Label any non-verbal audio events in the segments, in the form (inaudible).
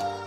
you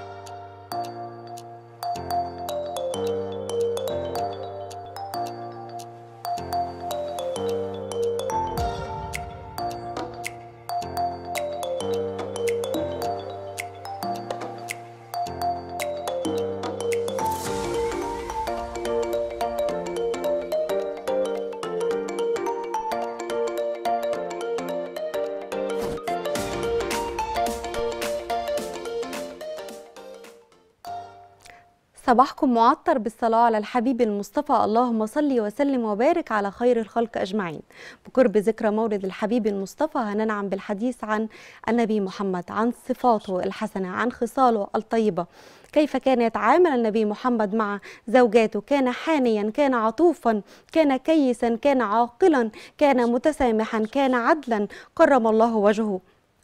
صباحكم معطر بالصلاة على الحبيب المصطفى اللهم صل وسلم وبارك على خير الخلق أجمعين بقرب ذكرى مولد الحبيب المصطفى هننعم بالحديث عن النبي محمد عن صفاته الحسنة عن خصاله الطيبة كيف كان يتعامل النبي محمد مع زوجاته كان حانيا كان عطوفا كان كيسا كان عاقلا كان متسامحا كان عدلا كرم الله وجهه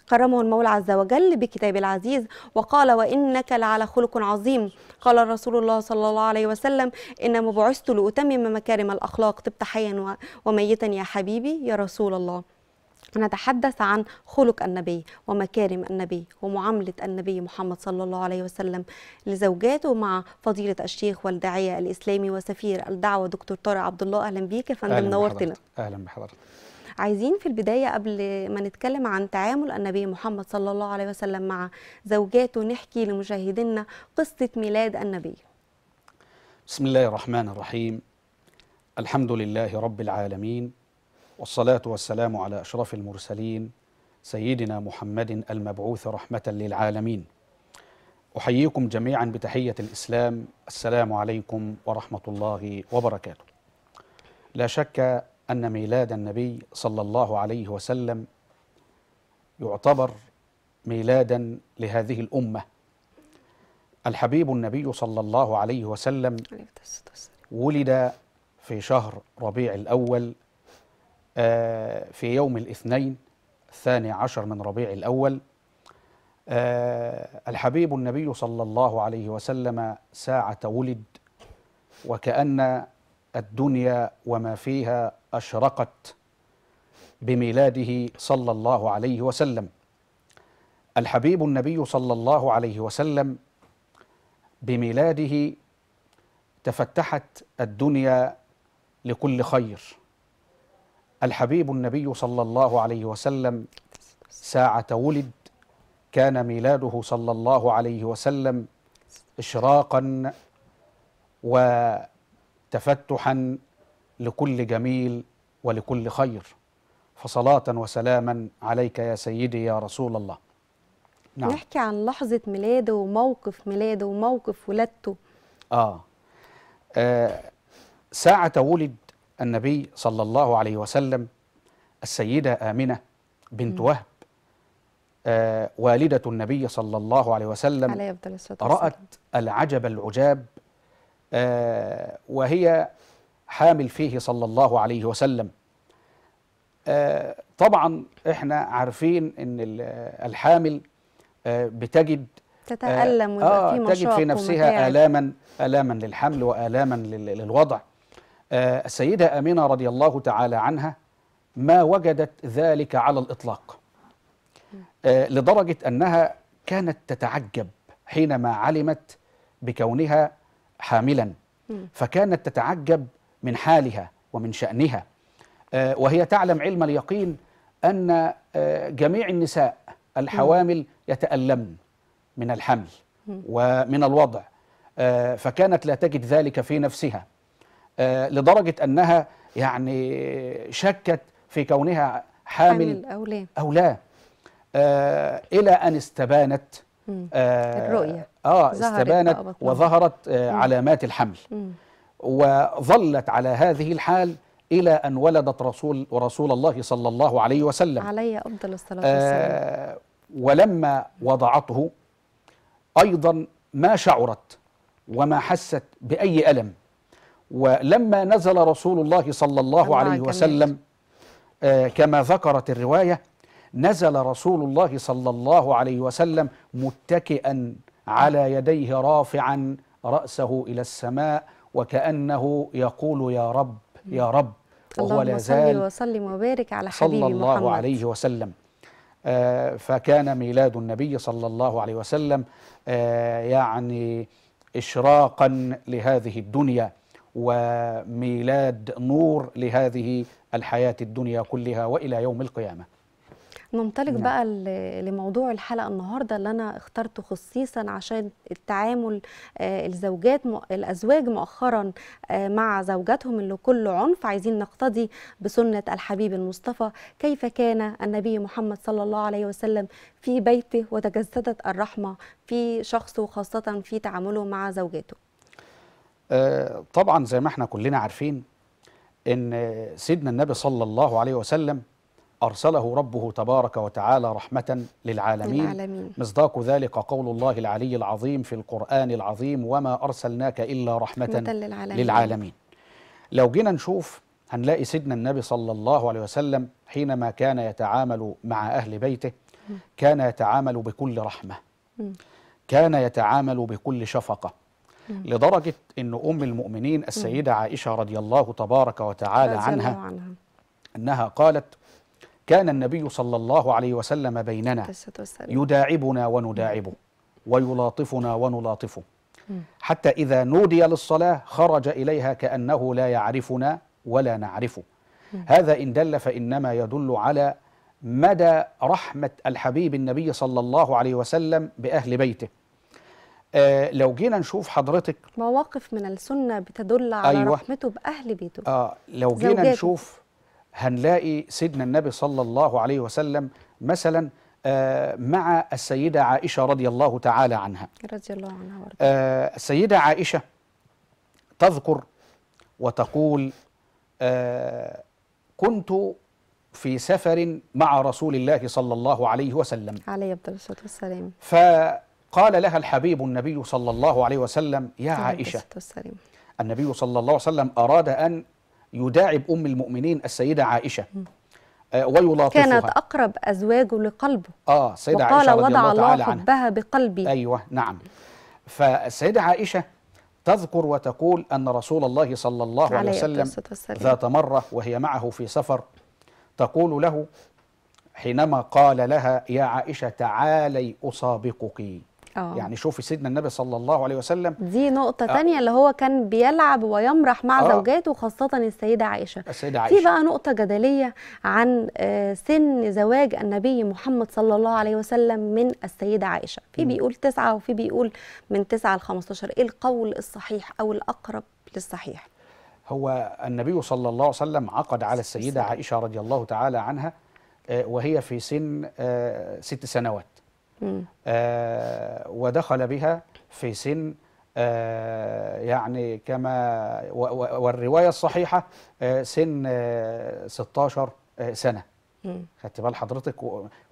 كرمه المولى عز وجل بكتاب العزيز وقال وإنك لعلى خلق عظيم قال رسول الله صلى الله عليه وسلم إنما بعثت لأتمم مكارم الأخلاق طبت حيا وميتا يا حبيبي يا رسول الله نتحدث عن خلق النبي ومكارم النبي ومعاملة النبي محمد صلى الله عليه وسلم لزوجاته مع فضيلة الشيخ والداعية الإسلامي وسفير الدعوة دكتور طارق عبد الله أهلا بيك يا فندم نورتنا أهلا بحضرتك عايزين في البدايه قبل ما نتكلم عن تعامل النبي محمد صلى الله عليه وسلم مع زوجاته نحكي لمشاهدينا قصه ميلاد النبي بسم الله الرحمن الرحيم الحمد لله رب العالمين والصلاه والسلام على اشرف المرسلين سيدنا محمد المبعوث رحمه للعالمين أحييكم جميعا بتحية الإسلام السلام عليكم ورحمة الله وبركاته لا شك أن ميلاد النبي صلى الله عليه وسلم يعتبر ميلادا لهذه الأمة الحبيب النبي صلى الله عليه وسلم ولد في شهر ربيع الأول آه، في يوم الاثنين الثاني عشر من ربيع الأول آه، الحبيب النبي صلى الله عليه وسلم ساعة ولد وكأن الدنيا وما فيها أشرقت بميلاده صلى الله عليه وسلم الحبيب النبي صلى الله عليه وسلم بميلاده تفتحت الدنيا لكل خير الحبيب النبي صلى الله عليه وسلم ساعة ولد كان ميلاده صلى الله عليه وسلم إشراقا وتفتحا لكل جميل ولكل خير فصلاة وسلاما عليك يا سيدي يا رسول الله نعم. نحكي عن لحظة ميلاده وموقف ميلاده وموقف ولادته آه. آه ساعة ولد النبي صلى الله عليه وسلم السيدة آمنة بنت م. وهب آه والدة النبي صلى الله عليه وسلم عليه رأت العجب العجاب آه وهي حامل فيه صلى الله عليه وسلم آه، طبعا احنا عارفين ان الحامل آه، بتجد آه، تتألم ويبقى آه في تجد في نفسها آلاما آلاما للحمل وآلاما للوضع السيدة أمينة رضي الله تعالى عنها ما وجدت ذلك على الإطلاق لدرجة أنها كانت تتعجب حينما علمت بكونها حاملا فكانت تتعجب من حالها ومن شأنها آه، وهي تعلم علم اليقين أن آه، جميع النساء الحوامل يتألمن من الحمل ومن الوضع آه، فكانت لا تجد ذلك في نفسها لدرجة أنها يعني شكت في كونها حامل, حامل أو لا, أو لا إلى أن استبانت الرؤية آه استبانت وظهرت علامات الحمل وظلت على هذه الحال إلى أن ولدت رسول رسول الله صلى الله عليه وسلم علي أفضل الصلاة آه، والسلام ولما وضعته أيضا ما شعرت وما حست بأي ألم ولما نزل رسول الله صلى الله عليه كميل. وسلم آه كما ذكرت الرواية نزل رسول الله صلى الله عليه وسلم متكئا على يديه رافعا رأسه إلى السماء وكأنه يقول يا رب يا رب وهو لا زال وسلم وبارك على حبيبي صلى الله محمد. عليه وسلم آه، فكان ميلاد النبي صلى الله عليه وسلم آه، يعني إشراقا لهذه الدنيا وميلاد نور لهذه الحياة الدنيا كلها وإلى يوم القيامة ننطلق نعم. بقى لموضوع الحلقه النهارده اللي انا اخترته خصيصا عشان التعامل آه، الزوجات الازواج مؤخرا آه، مع زوجاتهم اللي كل عنف عايزين نقتدي بسنه الحبيب المصطفى كيف كان النبي محمد صلى الله عليه وسلم في بيته وتجسدت الرحمه في شخصه خاصه في تعامله مع زوجاته آه، طبعا زي ما احنا كلنا عارفين ان سيدنا النبي صلى الله عليه وسلم أرسله ربه تبارك وتعالى رحمة للعالمين, للعالمين مصداق ذلك قول الله العلي العظيم في القرآن العظيم وما أرسلناك إلا رحمة للعالمين, للعالمين لو جينا نشوف هنلاقي سيدنا النبي صلى الله عليه وسلم حينما كان يتعامل مع أهل بيته كان يتعامل بكل رحمة كان يتعامل بكل شفقة لدرجة أن أم المؤمنين السيدة عائشة رضي الله تبارك وتعالى عنها أنها قالت كان النبي صلى الله عليه وسلم بيننا يداعبنا ونداعبه ويلاطفنا ونلاطفه حتى إذا نودي للصلاة خرج إليها كأنه لا يعرفنا ولا نعرفه هذا إن دل فإنما يدل على مدى رحمة الحبيب النبي صلى الله عليه وسلم بأهل بيته آه لو جينا نشوف حضرتك مواقف من السنة بتدل على أيوة. رحمته بأهل بيته آه لو جينا زوجاته. نشوف هنلاقي سيدنا النبي صلى الله عليه وسلم مثلا آه، مع السيدة عائشة رضي الله تعالى عنها رضي الله عنها ورضي. آه، السيدة عائشة تذكر وتقول آه، كنت في سفر مع رسول الله صلى الله عليه وسلم عليه الصلاة والسلام فقال لها الحبيب النبي صلى الله عليه وسلم يا عائشة النبي صلى الله عليه وسلم أراد أن يداعب أم المؤمنين السيدة عائشة آه، ويلاطفها كانت أقرب أزواجه لقلبه آه السيدة عائشة رضي وضع الله, تعالى الله حبها بقلبي أيوة نعم فالسيدة عائشة تذكر وتقول أن رسول الله صلى الله عليه وسلم ذات مرة وهي معه في سفر تقول له حينما قال لها يا عائشة تعالي أسابقك أوه. يعني شوفي سيدنا النبي صلى الله عليه وسلم دي نقطة آه. تانية اللي هو كان بيلعب ويمرح مع آه. زوجاته وخاصة السيدة عائشة السيدة عائشة في بقى نقطة جدلية عن آه، سن زواج النبي محمد صلى الله عليه وسلم من السيدة عائشة في م. بيقول تسعة وفي بيقول من تسعة ل 15 إيه القول الصحيح أو الأقرب للصحيح هو النبي صلى الله عليه وسلم عقد على السيدة عائشة رضي الله تعالى عنها آه، وهي في سن آه، ست سنوات آه ودخل بها في سن آه يعني كما والرواية الصحيحة آه سن آه 16 آه، سنة خدت بال حضرتك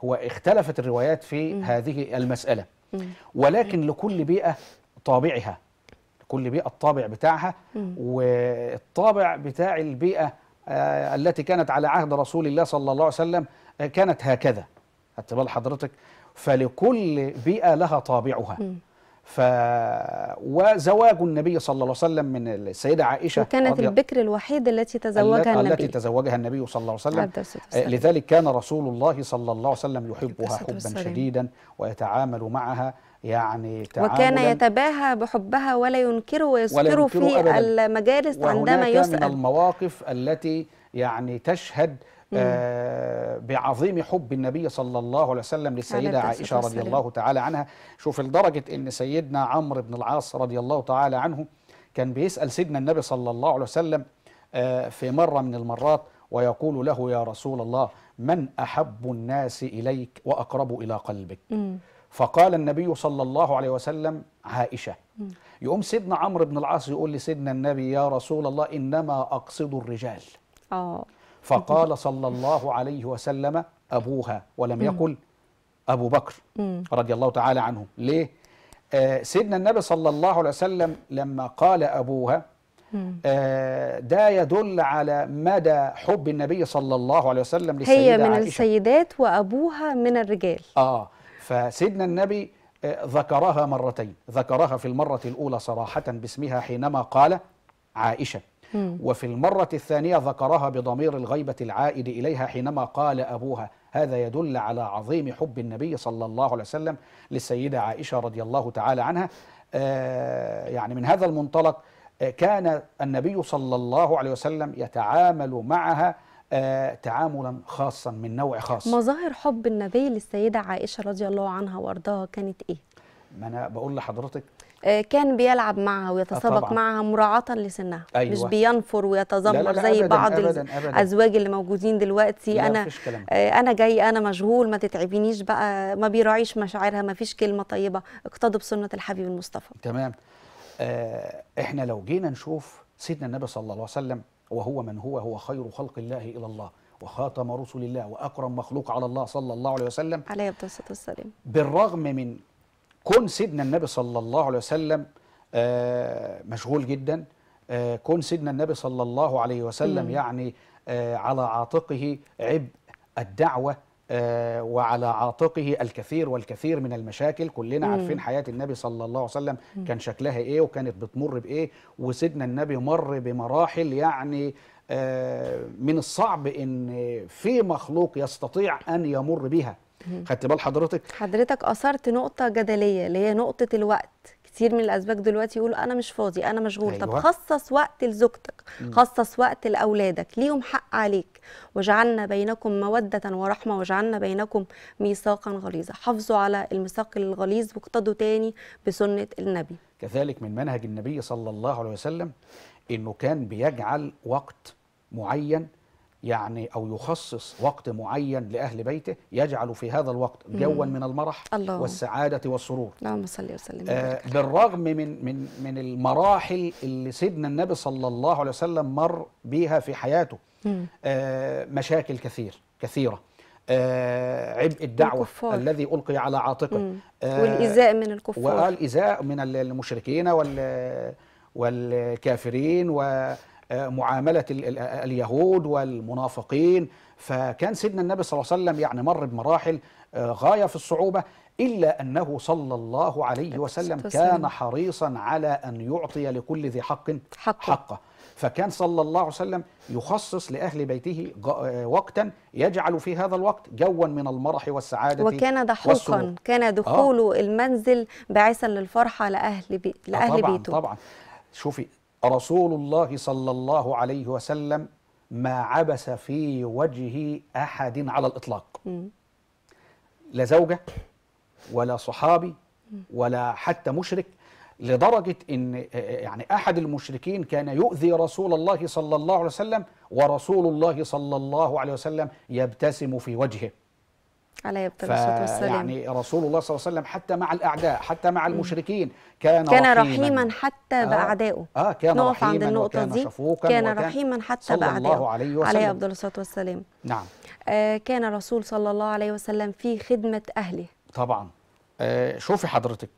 هو اختلفت الروايات في مم. هذه المسألة مم. ولكن لكل بيئة طابعها لكل بيئة الطابع بتاعها مم. والطابع بتاع البيئة آه، التي كانت على عهد رسول الله صلى الله عليه وسلم آه، كانت هكذا خدت بال حضرتك فلكل بيئة لها طابعها ف وزواج النبي صلى الله عليه وسلم من السيده عائشه وكانت البكر الوحيده التي تزوجها النبي التي تزوجها النبي صلى الله عليه آه، وسلم لذلك كان رسول الله صلى الله عليه وسلم يحبها حبا شديدا ويتعامل معها يعني وكان يتباهى بحبها ولا ينكره ويذكر في أبداً. المجالس عندما يسأل من المواقف التي يعني تشهد آه، بعظيم حب النبي صلى الله عليه وسلم للسيدة عائشة رضي الله تعالى عنها شوف لدرجة أن سيدنا عمرو بن العاص رضي الله تعالى عنه كان بيسأل سيدنا النبي صلى الله عليه وسلم آه، في مرة من المرات ويقول له يا رسول الله من أحب الناس إليك وأقرب إلى قلبك فقال النبي صلى الله عليه وسلم عائشة يقوم سيدنا عمرو بن العاص يقول لسيدنا النبي يا رسول الله إنما أقصد الرجال آه فقال صلى الله عليه وسلم أبوها ولم يقل أبو بكر رضي الله تعالى عنه ليه؟ آه، سيدنا النبي صلى الله عليه وسلم لما قال أبوها آه ده يدل على مدى حب النبي صلى الله عليه وسلم للسيدة هي من عائشة. السيدات وأبوها من الرجال آه فسيدنا النبي آه ذكرها مرتين ذكرها في المرة الأولى صراحة باسمها حينما قال عائشة وفي المرة الثانية ذكرها بضمير الغيبة العائد إليها حينما قال أبوها هذا يدل على عظيم حب النبي صلى الله عليه وسلم للسيدة عائشة رضي الله تعالى عنها آه، يعني من هذا المنطلق آه، كان النبي صلى الله عليه وسلم يتعامل معها آه، تعاملا خاصا من نوع خاص مظاهر حب النبي للسيدة عائشة رضي الله عنها وارضاها كانت ايه؟ ما انا بقول لحضرتك آه، كان بيلعب معها ويتسابق معها مراعاة لسنها أيوة. مش بينفر ويتذمر لا لا لا زي أبداً بعض الازواج اللي موجودين دلوقتي انا آه، انا جاي انا مشغول ما تتعبينيش بقى ما بيراعيش مشاعرها ما فيش كلمه طيبه اقتضوا بسنه الحبيب المصطفى تمام آه احنا لو جينا نشوف سيدنا النبي صلى الله عليه وسلم وهو من هو هو خير خلق الله الى الله وخاتم رسل الله واكرم مخلوق على الله صلى الله عليه وسلم عليه الصلاه والسلام بالرغم من كون سيدنا النبي صلى الله عليه وسلم آه، مشغول جدا آه، كون سيدنا النبي صلى الله عليه وسلم مم. يعني آه، على عاتقه عبء الدعوة وعلى عاتقه الكثير والكثير من المشاكل كلنا مم. عارفين حياة النبي صلى الله عليه وسلم مم. كان شكلها إيه وكانت بتمر بإيه وسيدنا النبي مر بمراحل يعني من الصعب أن في مخلوق يستطيع أن يمر بها خدت بال حضرتك حضرتك اثرت نقطه جدليه اللي هي نقطه الوقت كتير من الاسباك دلوقتي يقولوا انا مش فاضي انا مشغول أيوة. طب خصص وقت لزوجتك خصص وقت لاولادك ليهم حق عليك وجعلنا بينكم موده ورحمه وجعلنا بينكم ميثاقا غليظا حافظوا على الميثاق الغليظ واقتضوا تاني بسنه النبي كذلك من منهج النبي صلى الله عليه وسلم انه كان بيجعل وقت معين يعني أو يخصص وقت معين لأهل بيته يجعل في هذا الوقت جوا من المرح الله. والسعادة والسرور اللهم صل وسلم آه بالرغم من, من, من المراحل اللي سيدنا النبي صلى الله عليه وسلم مر بيها في حياته آه مشاكل كثير كثيرة آه عبء الدعوة الكفار. الذي ألقي على عاتقه آه والإزاء من الكفار والإزاء من المشركين وال والكافرين و معامله اليهود والمنافقين فكان سيدنا النبي صلى الله عليه وسلم يعني مر بمراحل آه، غايه في الصعوبه الا انه صلى الله عليه وسلم كان حريصا على ان يعطي لكل ذي حق حقه, حقه. فكان صلى الله عليه وسلم يخصص لأهل بيته آه، وقتا يجعل في هذا الوقت جوا من المرح والسعادة وكان دحوقا كان دخول آه. المنزل باعثا للفرحة لأهل, بي... لأهل آه، طبعا بيته طبعا شوفي رسول الله صلى الله عليه وسلم ما عبس في وجه أحد على الإطلاق لا زوجة ولا صحابي ولا حتى مشرك لدرجة أن يعني أحد المشركين كان يؤذي رسول الله صلى الله عليه وسلم ورسول الله صلى الله عليه وسلم يبتسم في وجهه عليه الصلاه والسلام يعني رسول الله صلى الله عليه وسلم حتى مع الاعداء حتى مع المشركين كان كان رحيما, حتى آه. باعدائه آه, اه كان نقف عند النقطه دي كان رحيما حتى باعدائه الله عليه وسلم عليه افضل الصلاه والسلام نعم آه كان رسول صلى الله عليه وسلم في خدمه اهله طبعا آه شوفي حضرتك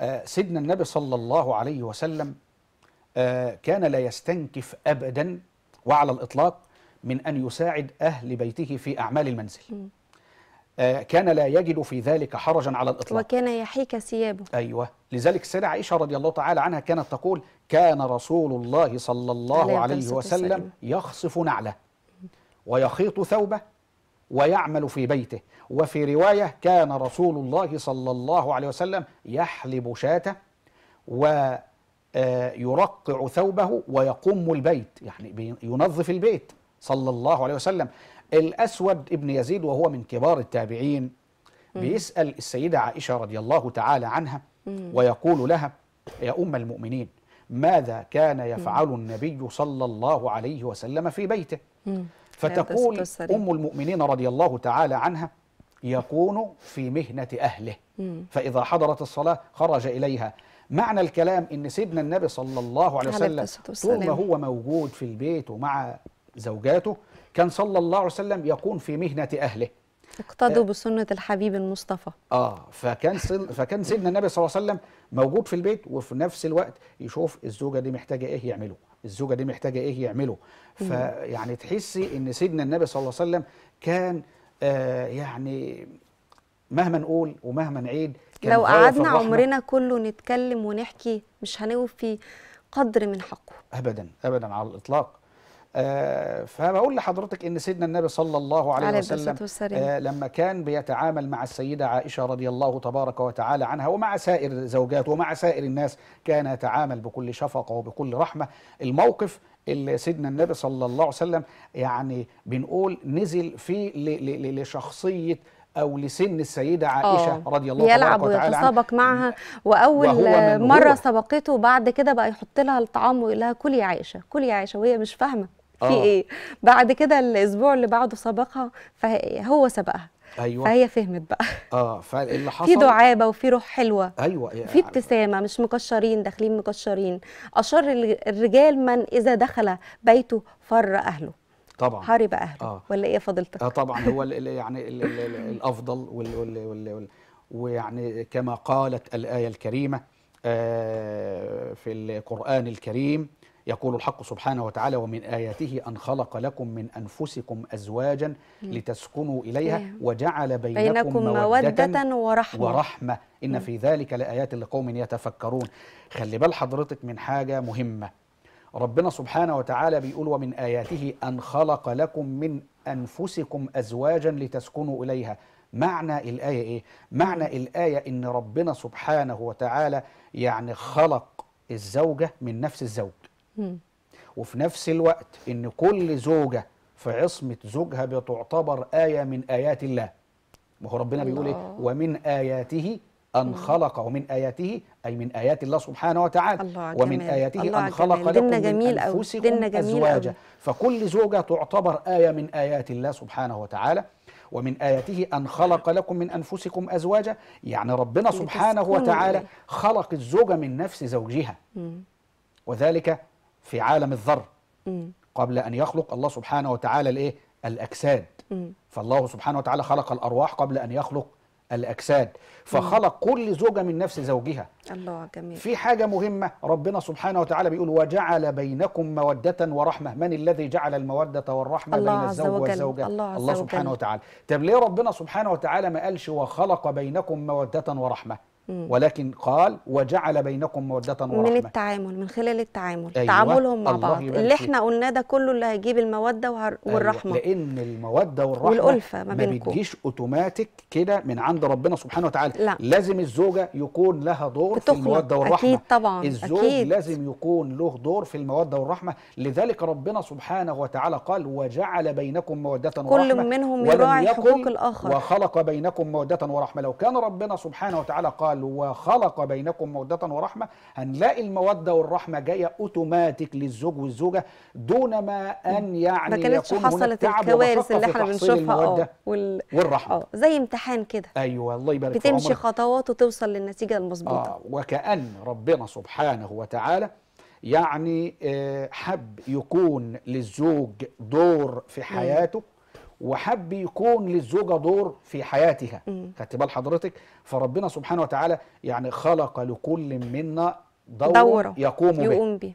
آه سيدنا النبي صلى الله عليه وسلم آه كان لا يستنكف ابدا وعلى الاطلاق من ان يساعد اهل بيته في اعمال المنزل م. آه، كان لا يجد في ذلك حرجا على الإطلاق وكان يحيك ثيابه أيوة لذلك السيدة عائشة رضي الله تعالى عنها كانت تقول كان رسول الله صلى الله عليه وسلم يخصف نعله ويخيط ثوبه ويعمل في بيته وفي رواية كان رسول الله صلى الله عليه وسلم يحلب شاته ويرقع آه، ثوبه ويقم البيت يعني ينظف البيت صلى الله عليه وسلم الأسود ابن يزيد وهو من كبار التابعين بيسأل السيدة عائشة رضي الله تعالى عنها ويقول لها يا أم المؤمنين ماذا كان يفعل النبي صلى الله عليه وسلم في بيته فتقول أم المؤمنين رضي الله تعالى عنها يكون في مهنة أهله فإذا حضرت الصلاة خرج إليها معنى الكلام ان سيدنا النبي صلى الله عليه وسلم طول ما هو موجود في البيت ومع زوجاته كان صلى الله عليه وسلم يكون في مهنة أهله اقتضوا آه. بسنة الحبيب المصطفى اه فكان سل فكان سيدنا النبي صلى الله عليه وسلم موجود في البيت وفي نفس الوقت يشوف الزوجة دي محتاجة ايه يعمله الزوجة دي محتاجة ايه يعمله فيعني تحسي ان سيدنا النبي صلى الله عليه وسلم كان آه يعني مهما نقول ومهما نعيد لو قعدنا عمرنا كله نتكلم ونحكي مش هنوفي قدر من حقه ابدا ابدا على الاطلاق آه، فبقول لحضرتك ان سيدنا النبي صلى الله عليه, عليه وسلم آه، لما كان بيتعامل مع السيده عائشه رضي الله تبارك وتعالى عنها ومع سائر زوجاته ومع سائر الناس كان يتعامل بكل شفقه وبكل رحمه الموقف اللي سيدنا النبي صلى الله عليه وسلم يعني بنقول نزل فيه لشخصيه او لسن السيده عائشه أوه. رضي الله يلعب ويتسابق معها واول مره سبقته بعد كده بقى يحط لها الطعام ويقول لها كلي يا عائشه كلي يا عائشه وهي مش فاهمه في آه. ايه بعد كده الاسبوع اللي بعده سبقها فهو سبقها ايوه فهي فهمت بقى اه فاللي (laughs) حصل في دعابه وفي روح حلوه ايوه في ابتسامه مش مكشرين داخلين مكشرين اشر الرجال من اذا دخل بيته فر اهله طبعا حارب اهله آه. ولا ايه فضلتك اه طبعا هو يعني الافضل ويعني كما قالت الايه الكريمه آه، في القران الكريم يقول الحق سبحانه وتعالى ومن آياته أن خلق لكم من أنفسكم أزواجا لتسكنوا إليها إيه. وجعل بينكم, مودة ورحمة, ورحمة إن في ذلك لآيات لقوم يتفكرون خلي بال حضرتك من حاجة مهمة ربنا سبحانه وتعالى بيقول ومن آياته أن خلق لكم من أنفسكم أزواجا لتسكنوا إليها معنى الآية إيه؟ معنى الآية إن ربنا سبحانه وتعالى يعني خلق الزوجة من نفس الزوج وفي نفس الوقت ان كل زوجه في عصمه زوجها بتعتبر ايه من ايات الله ما هو ربنا بيقول ايه ومن اياته أن خلق ومن آياته أي من آيات الله سبحانه وتعالى الله ومن جميل. آياته الله أن خلق جميل. لكم جميل من أنفسكم جميل أزواجا أو. فكل زوجة تعتبر آية من آيات الله سبحانه وتعالى ومن آياته أن خلق لكم من أنفسكم أزواجا يعني ربنا سبحانه وتعالى خلق الزوجة من نفس زوجها وذلك في عالم الذر قبل أن يخلق الله سبحانه وتعالى الإيه؟ الأجساد فالله سبحانه وتعالى خلق الأرواح قبل أن يخلق الأجساد فخلق كل زوجة من نفس زوجها الله جميل في حاجة مهمة ربنا سبحانه وتعالى بيقول وجعل بينكم مودة ورحمة من الذي جعل المودة والرحمة الله بين الزوج والزوجة الله, الله سبحانه وتعالى طب ليه ربنا سبحانه وتعالى ما قالش وخلق بينكم مودة ورحمة ولكن قال وجعل بينكم مودة ورحمة من التعامل من خلال التعامل أيوة تعاملهم مع بعض اللي احنا قلنا ده كله اللي هيجيب المودة والرحمة أيوة والرحمة لأن المودة والرحمة والألفة ما, ما بتجيش أوتوماتيك كده من عند ربنا سبحانه وتعالى لا. لازم الزوجة يكون لها دور في المودة والرحمة أكيد طبعا الزوج أكيد. لازم يكون له دور في المودة والرحمة لذلك ربنا سبحانه وتعالى قال وجعل بينكم مودة ورحمة كل منهم يراعي حقوق الآخر وخلق بينكم مودة ورحمة لو كان ربنا سبحانه وتعالى قال قال وخلق بينكم مودة ورحمة هنلاقي المودة والرحمة جاية أوتوماتيك للزوج والزوجة دون ما أن يعني ما كانتش حصلت الكوارث اللي احنا بنشوفها اه وال... والرحمة اه زي امتحان كده أيوه الله يبارك بتمشي عمرك. خطوات وتوصل للنتيجة المظبوطة آه وكأن ربنا سبحانه وتعالى يعني آه، حب يكون للزوج دور في حياته وحب يكون للزوجة دور في حياتها خدت بال حضرتك فربنا سبحانه وتعالى يعني خلق لكل منا دور دوره يقوم, يقوم به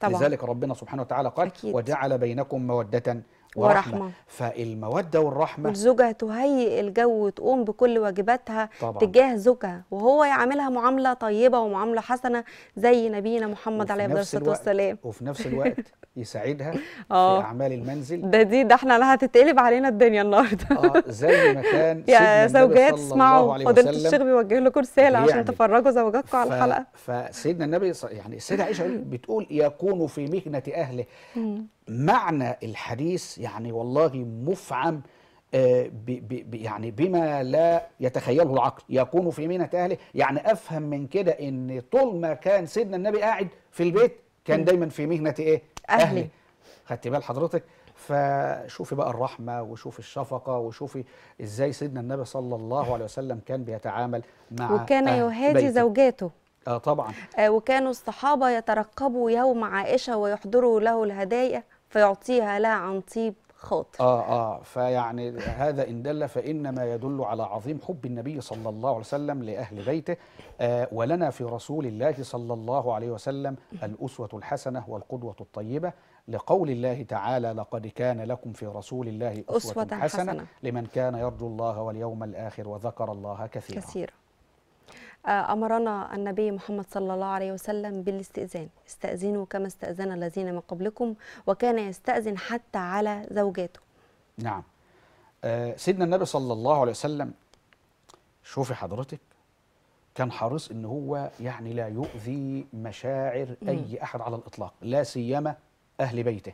طبعا. لذلك ربنا سبحانه وتعالى قال أكيد. وجعل بينكم مودة ورحمة, ورحمة. فالمودة والرحمة الزوجه تهيئ الجو وتقوم بكل واجباتها طبعا. تجاه زوجها وهو يعاملها معاملة طيبة ومعاملة حسنة زي نبينا محمد عليه الصلاة والسلام وفي نفس الوقت يساعدها (laughs) آه. في أعمال المنزل ده دي ده احنا هتتقلب علينا الدنيا النهاردة اه زي ما كان (laughs) يا زوجات اسمعوا فضلت الشيخ بيوجه لكم رسالة يعني عشان تفرجوا زوجاتكم على الحلقة فسيدنا النبي يعني السيدة عائشة بتقول يكون في مهنة أهله معنى الحديث يعني والله مفعم آه، يعني بما لا يتخيله العقل يكون في مينة أهله يعني أفهم من كده أن طول ما كان سيدنا النبي قاعد في البيت كان دايما في مهنة إيه؟ أهلي, أهلي. خدت بال حضرتك فشوفي بقى الرحمة وشوفي الشفقة وشوفي إزاي سيدنا النبي صلى الله عليه وسلم كان بيتعامل مع وكان يهادي زوجاته آه طبعا آه وكانوا الصحابة يترقبوا يوم عائشة ويحضروا له الهدايا فيعطيها لها عن طيب خاطر اه اه فيعني هذا ان دل فانما يدل على عظيم حب النبي صلى الله عليه وسلم لاهل بيته آه ولنا في رسول الله صلى الله عليه وسلم الاسوه الحسنه والقدوه الطيبه لقول الله تعالى لقد كان لكم في رسول الله اسوه, أسوة حسنة, حسنه لمن كان يرجو الله واليوم الاخر وذكر الله كثيرا كثيرا آه، أمرنا النبي محمد صلى الله عليه وسلم بالاستئذان استأذنوا كما استأذن الذين من قبلكم وكان يستأذن حتى على زوجاته نعم آه، سيدنا النبي صلى الله عليه وسلم شوفي حضرتك كان حريص ان هو يعني لا يؤذي مشاعر اي احد على الاطلاق لا سيما اهل بيته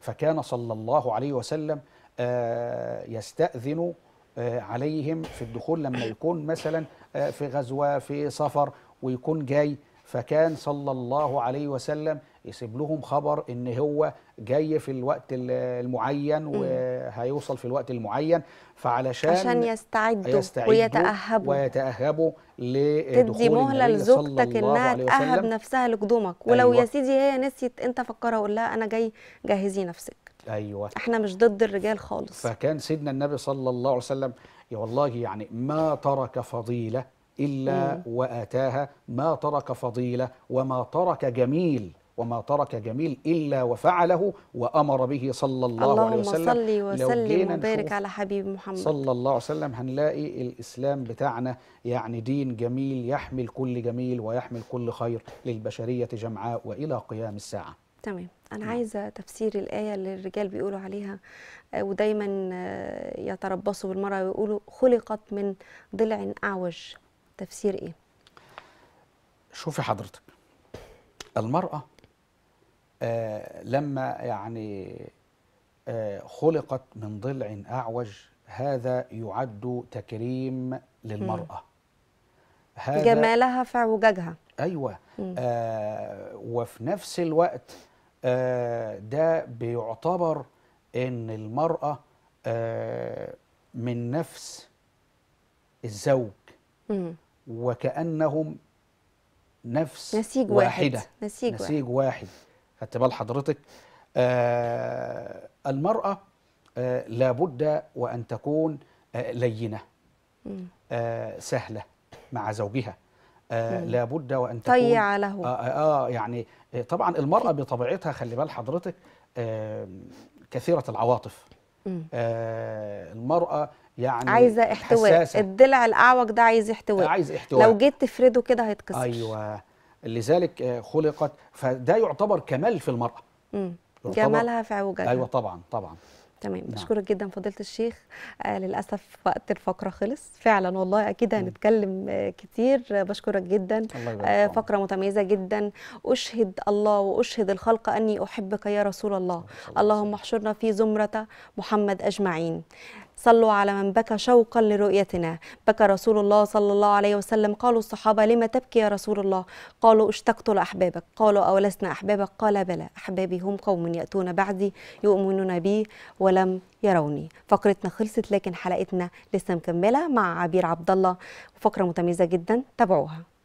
فكان صلى الله عليه وسلم آه، يستاذن آه، عليهم في الدخول لما يكون مثلا آه، في غزوة في سفر ويكون جاي فكان صلى الله عليه وسلم يسيب لهم خبر ان هو جاي في الوقت المعين وهيوصل في الوقت المعين فعلشان عشان يستعدوا, يستعدوا ويتأهبوا ويتأهبوا لدخول تدي مهلة لزوجتك انها تأهب نفسها لقدومك ولو أيوة. يا سيدي هي نسيت انت فكرها قول لها انا جاي جهزي نفسك ايوه احنا مش ضد الرجال خالص فكان سيدنا النبي صلى الله عليه وسلم يا والله يعني ما ترك فضيله الا مم. واتاها ما ترك فضيله وما ترك جميل وما ترك جميل إلا وفعله وأمر به صلى الله عليه وسلم اللهم صلي وسلم وبارك على حبيب محمد صلى الله عليه وسلم هنلاقي الإسلام بتاعنا يعني دين جميل يحمل كل جميل ويحمل كل خير للبشرية جمعاء وإلى قيام الساعة تمام أنا م. نعم. عايزة تفسير الآية اللي الرجال بيقولوا عليها آه، ودايما آه، يتربصوا بالمرأة ويقولوا خلقت من ضلع أعوج تفسير إيه؟ شوفي حضرتك المرأة آه لما يعني آه خلقت من ضلع أعوج هذا يعد تكريم للمرأة هذا جمالها في اعوجاجها أيوة آه وفي نفس الوقت آه، ده بيعتبر ان المراه آه، من نفس الزوج وكانهم نفس نسيج واحدة واحد نسيج, نسيج واحد خدت بال حضرتك آه، المرأة لابد وأن تكون لينة سهلة مع زوجها آه لابد وان تكون طيع له آه, آه, آه، يعني آه، طبعا المراه بطبيعتها خلي بال حضرتك آه كثيره العواطف آه المراه يعني عايزه احتواء الضلع الاعوج ده عايز احتواء عايز احتواء لو جيت تفرده كده هيتكسر ايوه لذلك آه، خلقت فده يعتبر كمال في المراه جمالها في عوجها ايوه طبعا طبعا تمام نعم. بشكرك جدا فضيله الشيخ آه للاسف وقت الفقره خلص فعلا والله اكيد هنتكلم آه كتير آه بشكرك جدا آه فقره متميزه جدا اشهد الله واشهد الخلق اني احبك يا رسول الله اللهم احشرنا في زمره محمد اجمعين صلوا على من بكى شوقا لرؤيتنا بكى رسول الله صلى الله عليه وسلم قالوا الصحابة لما تبكي يا رسول الله قالوا اشتقت لأحبابك قالوا أولسنا أحبابك قال بلى أحبابي هم قوم يأتون بعدي يؤمنون بي ولم يروني فقرتنا خلصت لكن حلقتنا لسه مكملة مع عبير عبد الله فقرة متميزة جدا تابعوها